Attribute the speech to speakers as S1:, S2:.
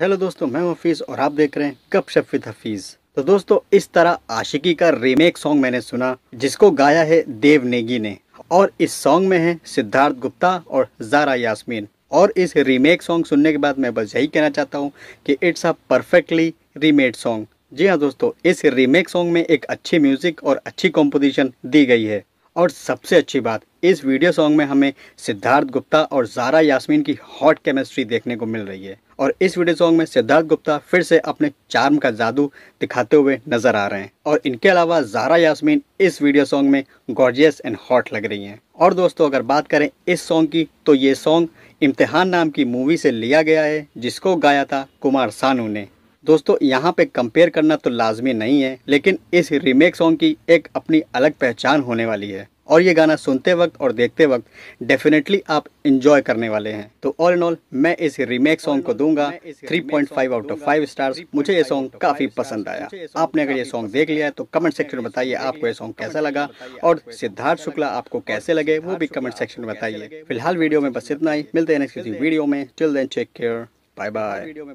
S1: hello दोस्तों मैं हफीज़ और आप देख रहे हैं कप शफी विद हफीज़ तो दोस्तों इस तरह आशिकी का रीमेक सॉन्ग मैंने सुना जिसको गाया है देव नेगी ने और इस सॉन्ग में है सिद्धार्थ गुप्ता और जारा यास्मीन और इस रीमेक सॉन्ग सुनने के बाद मैं बस यही कहना चाहता हूँ कि it's a perfectly remade song जी हाँ दोस्तों इस रीमेक सॉन्ग में एक अच्छी म्यूज़िक और अच्छी कॉम्पोजिशन दी गई है और सबसे अच्छी बात इस वीडियो सॉन्ग में हमें सिद्धार्थ गुप्ता और जारा यास्मीन की हॉट केमिस्ट्री देखने को मिल रही है और इस वीडियो सॉन्ग में सिद्धार्थ गुप्ता फिर से अपने चार्म का जादू दिखाते हुए नजर आ रहे हैं और इनके अलावा जारा यास्मीन इस वीडियो सॉन्ग में गॉर्जियस एंड हॉट लग रही हैं और दोस्तों अगर बात करें इस सॉन्ग की तो ये सॉन्ग इम्तिहान नाम की मूवी से लिया गया है जिसको गाया था कुमार सानू ने दोस्तों यहाँ पे कंपेयर करना तो लाजमी नहीं है लेकिन इस रीमेक सॉन्ग की एक अपनी अलग पहचान होने वाली है और ये गाना सुनते वक्त और देखते वक्त डेफिनेटली आप इंजॉय करने वाले हैं तो ऑल इन ऑल मैं इस रीमेक सॉन्ग को दूंगा 3.5 point five out of five stars मुझे ये सॉन्ग काफ़ी पसंद आया आपने अगर ये सॉन्ग देख लिया है तो कमेंट सेक्शन में बताइए आपको ये सॉन्ग कैसा लगा और सिद्धार्थ शुक्ला आपको कैसे लगे वो भी कमेंट सेक्शन में बताइए फिलहाल वीडियो में बस इतना ही मिलते हैं नेक्स्ट वीडियो में till then check care bye bye